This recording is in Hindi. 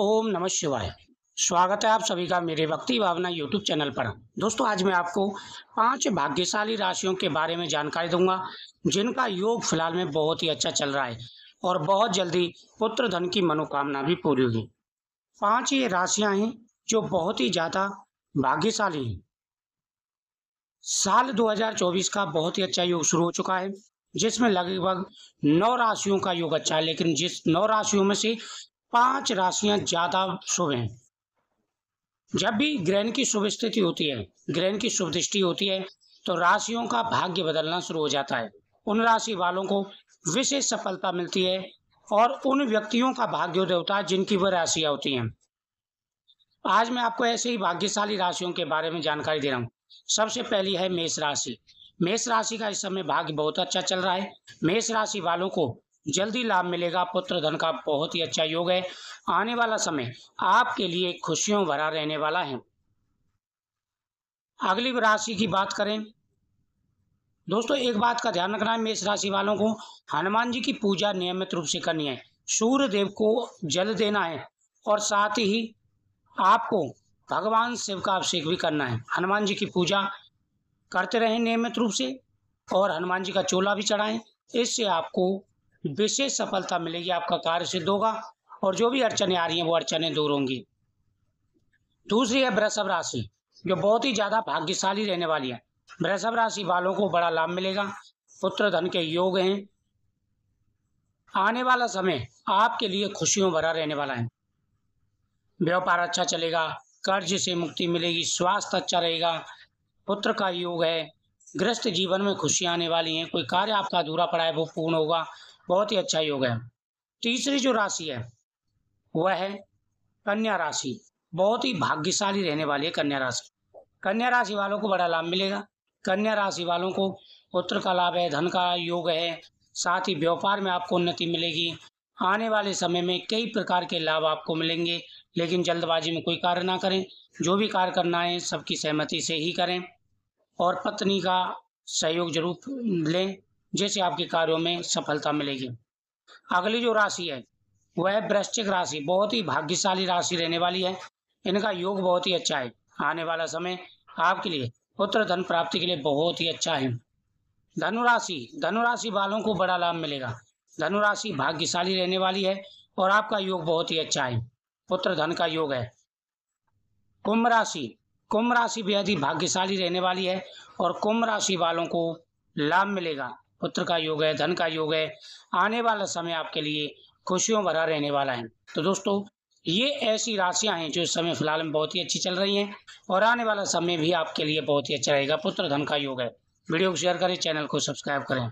ओम नमः शिवाय स्वागत है आप सभी का मेरे भक्ति भावना यूट्यूब चैनल पर दोस्तों आज मैं आपको पांच भाग्यशाली राशियों के बारे में जानकारी दूंगा जिनका योग फिलहाल में बहुत ही अच्छा चल रहा है और बहुत जल्दी पुत्र धन की मनोकामना भी पूरी होगी पांच ये राशियां हैं जो बहुत ही ज़्यादा भाग्यशाली हैं साल दो का बहुत ही अच्छा योग शुरू हो चुका है जिसमें लगभग नौ राशियों का योग अच्छा है लेकिन जिस नौ राशियों में से पांच राशियां ज्यादा शुभ हैं जब भी ग्रहण की शुभ स्थिति होती है ग्रहण की शुभ दृष्टि होती है तो राशियों का भाग्य बदलना शुरू हो जाता है उन राशि वालों को विशेष सफलता मिलती है और उन व्यक्तियों का भाग्योदय होता है जिनकी वह राशियां होती हैं आज मैं आपको ऐसे ही भाग्यशाली राशियों के बारे में जानकारी दे रहा हूँ सबसे पहली है मेष राशि मेष राशि का इस समय भाग्य बहुत अच्छा चल रहा है मेष राशि वालों को जल्दी लाभ मिलेगा पुत्र धन का बहुत ही अच्छा योग है आने वाला समय आपके लिए खुशियों भरा रहने वाला है अगली राशि की बात करें दोस्तों एक बात का ध्यान रखना है मेष राशि वालों को हनुमान जी की पूजा नियमित रूप से करनी है सूर्य देव को जल देना है और साथ ही आपको भगवान शिव का अभिषेक भी करना है हनुमान जी की पूजा करते रहें नियमित रूप से और हनुमान जी का चोला भी चढ़ाएं इससे आपको विशेष सफलता मिलेगी आपका कार्य सिद्ध होगा और जो भी अड़चने आ रही हैं वो अड़चने दूर होंगी दूसरी है वृषभ राशि जो बहुत ही ज़्यादा भाग्यशाली रहने वाली है वृषभ राशि वालों को बड़ा लाभ मिलेगा पुत्र धन के योग हैं आने वाला समय आपके लिए खुशियों भरा रहने वाला है व्यापार अच्छा चलेगा कर्ज से मुक्ति मिलेगी स्वास्थ्य अच्छा रहेगा पुत्र का योग है ग्रस्त जीवन में खुशियां आने वाली हैं कोई कार्य आपका अधूरा पड़ा है वो पूर्ण होगा बहुत ही अच्छा योग है तीसरी जो राशि है वह है कन्या राशि बहुत ही भाग्यशाली रहने वाली है कन्या राशि कन्या राशि वालों को बड़ा लाभ मिलेगा कन्या राशि वालों को पुत्र का लाभ है धन का योग है साथ ही व्यापार में आपको उन्नति मिलेगी आने वाले समय में कई प्रकार के लाभ आपको मिलेंगे लेकिन जल्दबाजी में कोई कार्य ना करें जो भी कार्य करना है सबकी सहमति से ही करें और पत्नी का सहयोग जरूर लें जिससे आपके कार्यों में सफलता मिलेगी अगली जो राशि है वह वृश्चिक राशि बहुत ही भाग्यशाली राशि रहने वाली है इनका योग बहुत ही अच्छा है आने वाला समय आपके लिए पुत्र धन प्राप्ति के लिए बहुत ही अच्छा है धनुराशि धनुराशि वालों को बड़ा लाभ मिलेगा धनुराशि भाग्यशाली रहने वाली है और आपका योग बहुत ही अच्छा है पुत्र धन का योग है कुंभ राशि कुंभ राशि बेहद ही भाग्यशाली रहने वाली है और कुंभ राशि वालों को लाभ मिलेगा पुत्र का योग है धन का योग है आने वाला समय आपके लिए खुशियों भरा रहने वाला है तो दोस्तों ये ऐसी राशियां हैं जो इस समय फिलहाल में बहुत ही अच्छी चल रही हैं और आने वाला समय भी आपके लिए बहुत ही अच्छा रहेगा पुत्र धन का योग है वीडियो को शेयर करें चैनल को सब्सक्राइब करें